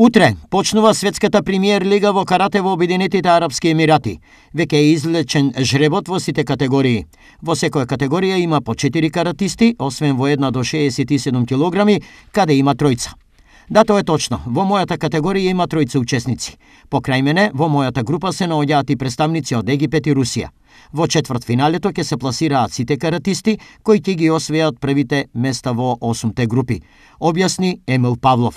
Утре почнува светската премиер лига во карате во Обединетите арапски емирати. Веќе е излечен жребот во сите категории. Во секоја категорија има по 4 каратисти, освен во една до 67 килограми, каде има тројца. Да, тоа е точно. Во мојата категорија има тројца учесници. Покрај мене, во мојата група се наоѓаат и представници од Египет и Русија. Во четвртфиналето ќе се пласираат сите каратисти кои ќе ги освеат првите места во осумте групи, објасни Емил Павлов.